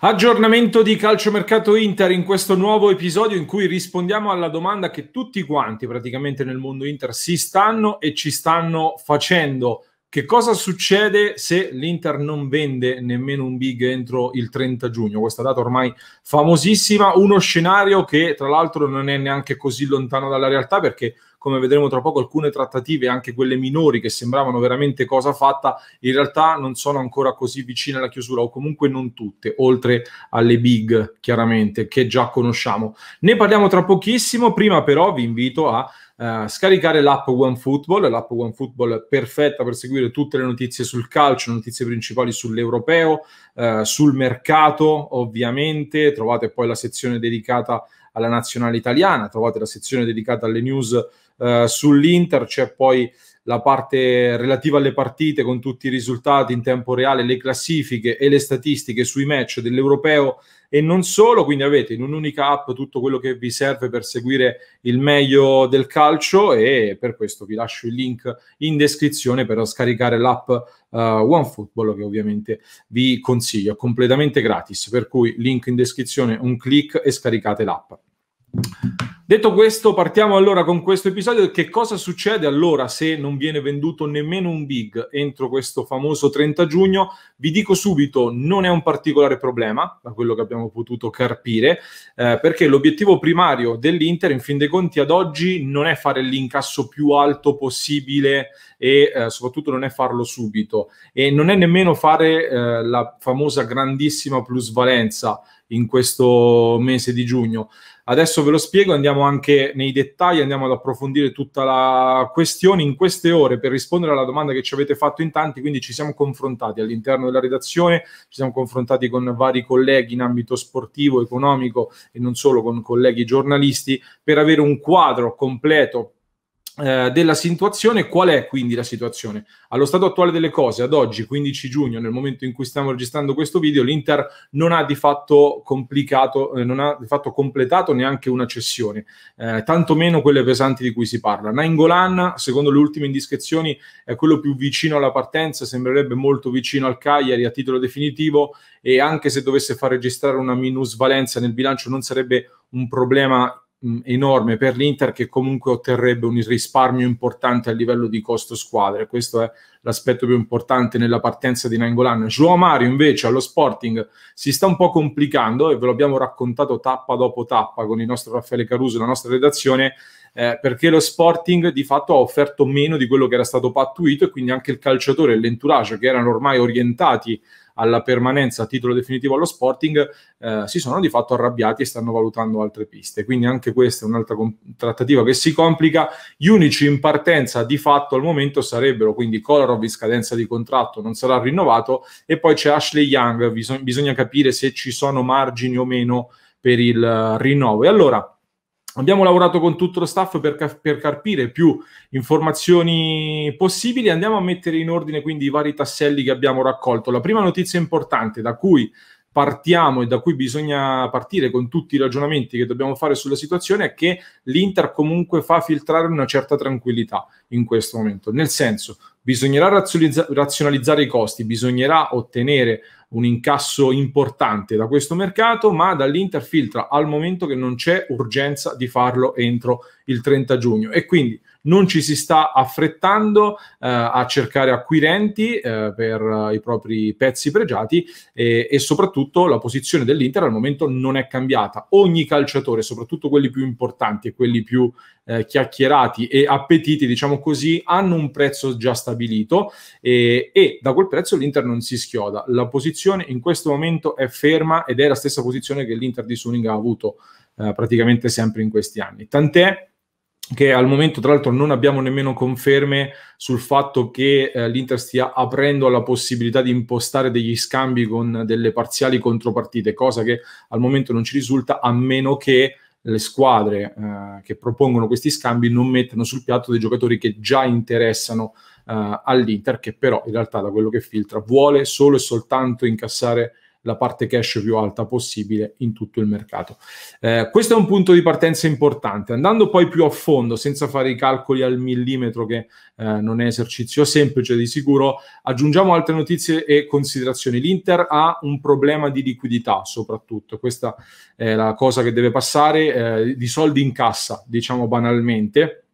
Aggiornamento di calciomercato Inter in questo nuovo episodio in cui rispondiamo alla domanda che tutti quanti praticamente nel mondo Inter si stanno e ci stanno facendo. Che cosa succede se l'Inter non vende nemmeno un big entro il 30 giugno? Questa data ormai famosissima, uno scenario che tra l'altro non è neanche così lontano dalla realtà perché come vedremo tra poco alcune trattative, anche quelle minori che sembravano veramente cosa fatta, in realtà non sono ancora così vicine alla chiusura o comunque non tutte, oltre alle big chiaramente che già conosciamo. Ne parliamo tra pochissimo, prima però vi invito a eh, scaricare l'app OneFootball, l'app OneFootball perfetta per seguire tutte le notizie sul calcio, notizie principali sull'europeo, uh, sul mercato ovviamente, trovate poi la sezione dedicata alla nazionale italiana, trovate la sezione dedicata alle news uh, sull'Inter, c'è poi la parte relativa alle partite con tutti i risultati in tempo reale, le classifiche e le statistiche sui match dell'Europeo e non solo, quindi avete in un'unica app tutto quello che vi serve per seguire il meglio del calcio e per questo vi lascio il link in descrizione per scaricare l'app uh, OneFootball che ovviamente vi consiglio, completamente gratis, per cui link in descrizione, un clic e scaricate l'app. Detto questo, partiamo allora con questo episodio. Che cosa succede allora se non viene venduto nemmeno un big entro questo famoso 30 giugno? Vi dico subito, non è un particolare problema, da quello che abbiamo potuto carpire, eh, perché l'obiettivo primario dell'Inter, in fin dei conti, ad oggi non è fare l'incasso più alto possibile e eh, soprattutto non è farlo subito e non è nemmeno fare eh, la famosa grandissima plusvalenza in questo mese di giugno Adesso ve lo spiego, andiamo anche nei dettagli, andiamo ad approfondire tutta la questione in queste ore per rispondere alla domanda che ci avete fatto in tanti, quindi ci siamo confrontati all'interno della redazione, ci siamo confrontati con vari colleghi in ambito sportivo, economico e non solo con colleghi giornalisti per avere un quadro completo eh, della situazione, qual è quindi la situazione? Allo stato attuale delle cose, ad oggi 15 giugno, nel momento in cui stiamo registrando questo video, l'Inter non ha di fatto, eh, non ha di fatto completato neanche una cessione, eh, tantomeno quelle pesanti di cui si parla. Nainggolan, secondo le ultime indiscrezioni, è quello più vicino alla partenza, sembrerebbe molto vicino al Cagliari a titolo definitivo e anche se dovesse far registrare una minusvalenza nel bilancio non sarebbe un problema Mm, enorme per l'Inter che comunque otterrebbe un risparmio importante a livello di costo squadre. Questo è l'aspetto più importante nella partenza di Nangolan. Joao Mario invece allo Sporting si sta un po' complicando e ve lo abbiamo raccontato tappa dopo tappa con il nostro Raffaele Caruso, la nostra redazione, eh, perché lo Sporting di fatto ha offerto meno di quello che era stato pattuito e quindi anche il calciatore e l'entourage che erano ormai orientati alla permanenza a titolo definitivo allo Sporting eh, si sono di fatto arrabbiati e stanno valutando altre piste. Quindi anche questa è un'altra com- trattativa che si complica. Gli unici in partenza di fatto al momento sarebbero quindi Kolarov in scadenza di contratto, non sarà rinnovato e poi c'è Ashley Young, Bis- bisogna capire se ci sono margini o meno per il eh, rinnovo. E allora Abbiamo lavorato con tutto lo staff per, ca- per carpire più informazioni possibili. Andiamo a mettere in ordine quindi i vari tasselli che abbiamo raccolto. La prima notizia importante da cui partiamo e da cui bisogna partire con tutti i ragionamenti che dobbiamo fare sulla situazione è che l'Inter comunque fa filtrare una certa tranquillità in questo momento, nel senso bisognerà razionalizza- razionalizzare i costi, bisognerà ottenere un incasso importante da questo mercato, ma dall'Inter filtra al momento che non c'è urgenza di farlo entro il 30 giugno e quindi non ci si sta affrettando eh, a cercare acquirenti eh, per eh, i propri pezzi pregiati e, e, soprattutto la posizione dell'Inter al momento non è cambiata. Ogni calciatore, soprattutto quelli più importanti e quelli più eh, chiacchierati e appetiti, diciamo così, hanno un prezzo già stabilito e, e da quel prezzo l'Inter non si schioda. La posizione in questo momento è ferma ed è la stessa posizione che l'Inter di Suning ha avuto eh, praticamente sempre in questi anni. Tant'è che al momento tra l'altro non abbiamo nemmeno conferme sul fatto che eh, l'Inter stia aprendo la possibilità di impostare degli scambi con delle parziali contropartite, cosa che al momento non ci risulta a meno che le squadre eh, che propongono questi scambi non mettano sul piatto dei giocatori che già interessano eh, all'Inter, che però in realtà da quello che filtra vuole solo e soltanto incassare la parte cash più alta possibile in tutto il mercato. Eh, questo è un punto di partenza importante. Andando poi più a fondo, senza fare i calcoli al millimetro, che eh, non è esercizio semplice di sicuro, aggiungiamo altre notizie e considerazioni. L'Inter ha un problema di liquidità, soprattutto. Questa è la cosa che deve passare, eh, di soldi in cassa, diciamo banalmente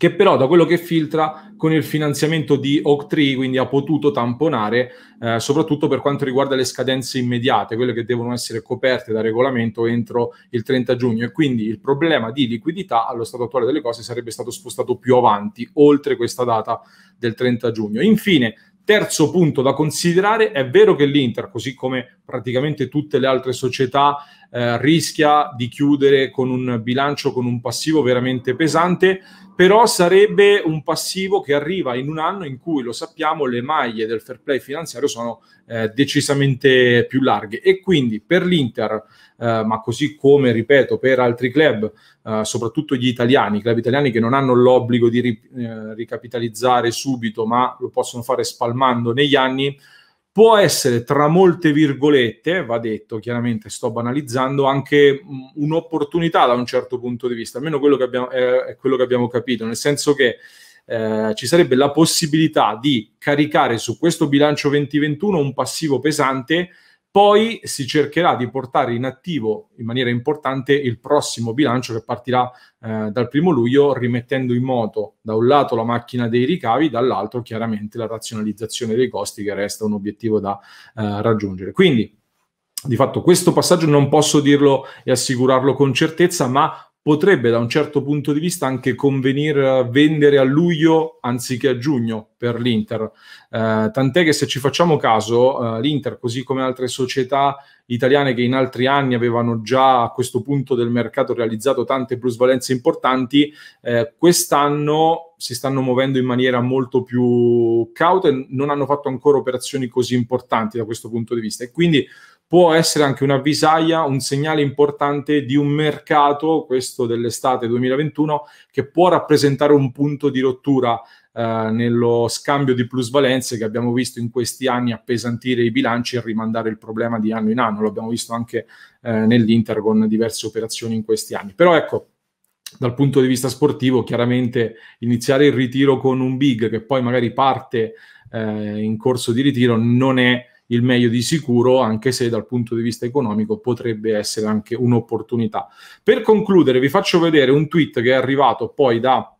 che però da quello che filtra con il finanziamento di Oak3 quindi ha potuto tamponare eh, soprattutto per quanto riguarda le scadenze immediate, quelle che devono essere coperte da regolamento entro il 30 giugno e quindi il problema di liquidità allo stato attuale delle cose sarebbe stato spostato più avanti, oltre questa data del 30 giugno. Infine, Terzo punto da considerare, è vero che l'Inter, così come praticamente tutte le altre società eh, rischia di chiudere con un bilancio, con un passivo veramente pesante, però sarebbe un passivo che arriva in un anno in cui, lo sappiamo, le maglie del fair play finanziario sono eh, decisamente più larghe e quindi per l'Inter, eh, ma così come, ripeto, per altri club, eh, soprattutto gli italiani, i club italiani che non hanno l'obbligo di ri- eh, ricapitalizzare subito, ma lo possono fare spalmando negli anni, può essere tra molte virgolette, va detto chiaramente, sto banalizzando, anche un'opportunità da un certo punto di vista, almeno quello che abbiamo, eh, è quello che abbiamo capito, nel senso che eh, ci sarebbe la possibilità di caricare su questo bilancio 2021 un passivo pesante poi si cercherà di portare in attivo in maniera importante il prossimo bilancio che partirà eh, dal primo luglio, rimettendo in moto da un lato la macchina dei ricavi, dall'altro chiaramente la razionalizzazione dei costi che resta un obiettivo da eh, raggiungere. Quindi di fatto questo passaggio non posso dirlo e assicurarlo con certezza, ma potrebbe da un certo punto di vista anche convenire eh, vendere a luglio anziché a giugno per l'Inter. Eh, tant'è che se ci facciamo caso, eh, l'Inter, così come altre società italiane che in altri anni avevano già a questo punto del mercato realizzato tante plusvalenze importanti, eh, quest'anno si stanno muovendo in maniera molto più cauta e non hanno fatto ancora operazioni così importanti da questo punto di vista. E quindi può essere anche una visaia, un segnale importante di un mercato, questo dell'estate 2021, che può rappresentare un punto di rottura eh, nello scambio di plusvalenze che abbiamo visto in questi anni appesantire i bilanci e rimandare il problema di anno in anno. L'abbiamo visto anche eh, nell'Inter con diverse operazioni in questi anni. Però ecco, dal punto di vista sportivo, chiaramente iniziare il ritiro con un big che poi magari parte eh, in corso di ritiro non è il meglio di sicuro, anche se dal punto di vista economico potrebbe essere anche un'opportunità. Per concludere, vi faccio vedere un tweet che è arrivato poi da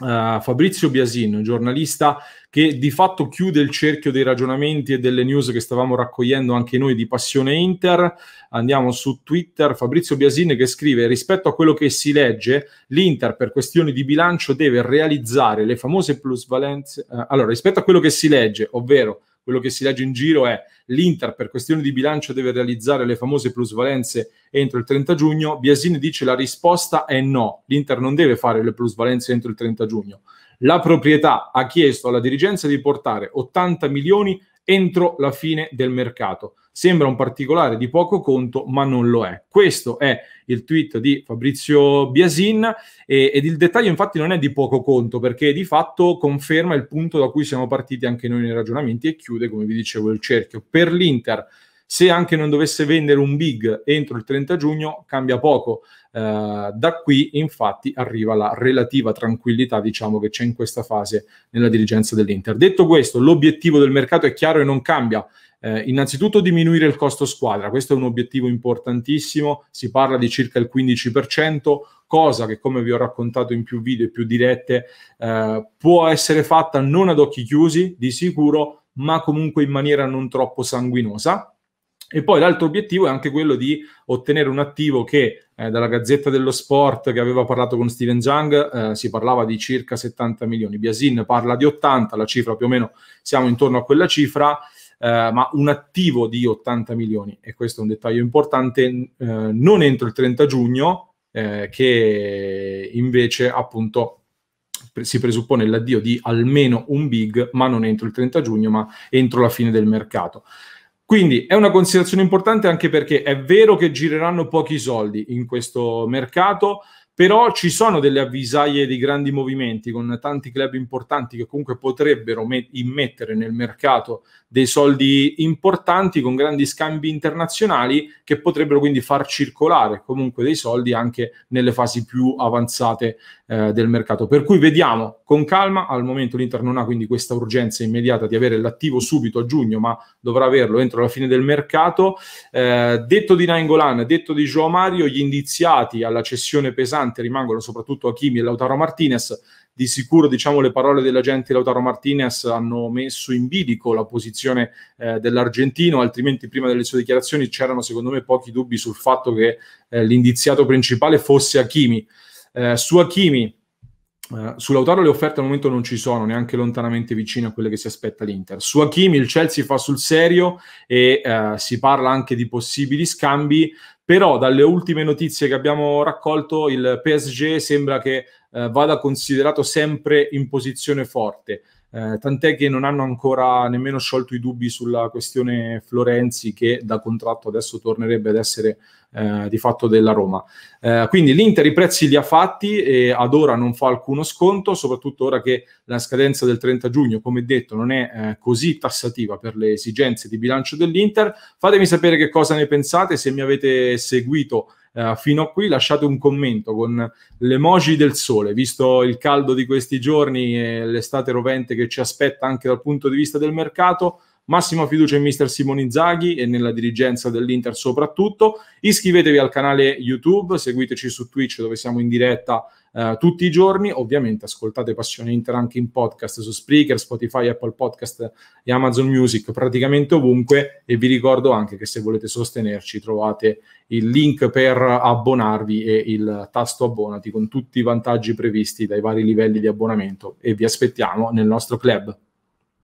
Uh, Fabrizio Biasin, giornalista che di fatto chiude il cerchio dei ragionamenti e delle news che stavamo raccogliendo anche noi di Passione Inter. Andiamo su Twitter, Fabrizio Biasin che scrive rispetto a quello che si legge, l'Inter per questioni di bilancio deve realizzare le famose plusvalenze. Eh, allora, rispetto a quello che si legge, ovvero quello che si legge in giro è l'Inter per questione di bilancio deve realizzare le famose plusvalenze entro il 30 giugno, Biasini dice la risposta è no, l'Inter non deve fare le plusvalenze entro il 30 giugno. La proprietà ha chiesto alla dirigenza di portare 80 milioni entro la fine del mercato. Sembra un particolare di poco conto, ma non lo è. Questo è il tweet di Fabrizio Biasin e, ed il dettaglio infatti non è di poco conto perché di fatto conferma il punto da cui siamo partiti anche noi nei ragionamenti e chiude, come vi dicevo, il cerchio. Per l'Inter se anche non dovesse vendere un big entro il 30 giugno cambia poco. Eh, da qui infatti arriva la relativa tranquillità diciamo che c'è in questa fase nella dirigenza dell'Inter. Detto questo, l'obiettivo del mercato è chiaro e non cambia. Eh, innanzitutto diminuire il costo squadra, questo è un obiettivo importantissimo, si parla di circa il 15%, cosa che come vi ho raccontato in più video e più dirette eh, può essere fatta non ad occhi chiusi di sicuro, ma comunque in maniera non troppo sanguinosa. E poi l'altro obiettivo è anche quello di ottenere un attivo che eh, dalla Gazzetta dello Sport che aveva parlato con Steven Zhang eh, si parlava di circa 70 milioni, Biasin parla di 80, la cifra più o meno siamo intorno a quella cifra, eh, ma un attivo di 80 milioni, e questo è un dettaglio importante, eh, non entro il 30 giugno, eh, che invece appunto si presuppone l'addio di almeno un big, ma non entro il 30 giugno, ma entro la fine del mercato. Quindi è una considerazione importante anche perché è vero che gireranno pochi soldi in questo mercato, però ci sono delle avvisaglie di grandi movimenti con tanti club importanti che comunque potrebbero met- immettere nel mercato dei soldi importanti con grandi scambi internazionali che potrebbero quindi far circolare comunque dei soldi anche nelle fasi più avanzate eh, del mercato. Per cui vediamo con calma, al momento l'Inter non ha quindi questa urgenza immediata di avere l'attivo subito a giugno, ma dovrà averlo entro la fine del mercato. Eh, detto di Nainggolan, detto di Joao Mario, gli indiziati alla cessione pesante rimangono soprattutto Achimi e Lautaro Martinez di sicuro diciamo, le parole dell'agente Lautaro Martinez hanno messo in bilico la posizione eh, dell'argentino, altrimenti prima delle sue dichiarazioni c'erano secondo me pochi dubbi sul fatto che eh, l'indiziato principale fosse Hakimi. Eh, su Hakimi, eh, sull'Autaro le offerte al momento non ci sono, neanche lontanamente vicine a quelle che si aspetta l'Inter. Su Hakimi il Chelsea fa sul serio e eh, si parla anche di possibili scambi, però dalle ultime notizie che abbiamo raccolto il PSG sembra che eh, vada considerato sempre in posizione forte eh, tant'è che non hanno ancora nemmeno sciolto i dubbi sulla questione Florenzi che da contratto adesso tornerebbe ad essere eh, di fatto della Roma. Eh, quindi l'Inter i prezzi li ha fatti e ad ora non fa alcuno sconto, soprattutto ora che la scadenza del 30 giugno, come detto, non è eh, così tassativa per le esigenze di bilancio dell'Inter. Fatemi sapere che cosa ne pensate, se mi avete seguito eh, fino a qui lasciate un commento con l'emoji del sole, visto il caldo di questi giorni e l'estate rovente che ci aspetta anche dal punto di vista del mercato Massima fiducia in mister Simone Inzaghi e nella dirigenza dell'Inter soprattutto. Iscrivetevi al canale YouTube, seguiteci su Twitch dove siamo in diretta eh, tutti i giorni. Ovviamente ascoltate Passione Inter anche in podcast su Spreaker, Spotify, Apple Podcast e Amazon Music, praticamente ovunque. E vi ricordo anche che se volete sostenerci trovate il link per abbonarvi e il tasto abbonati con tutti i vantaggi previsti dai vari livelli di abbonamento e vi aspettiamo nel nostro club.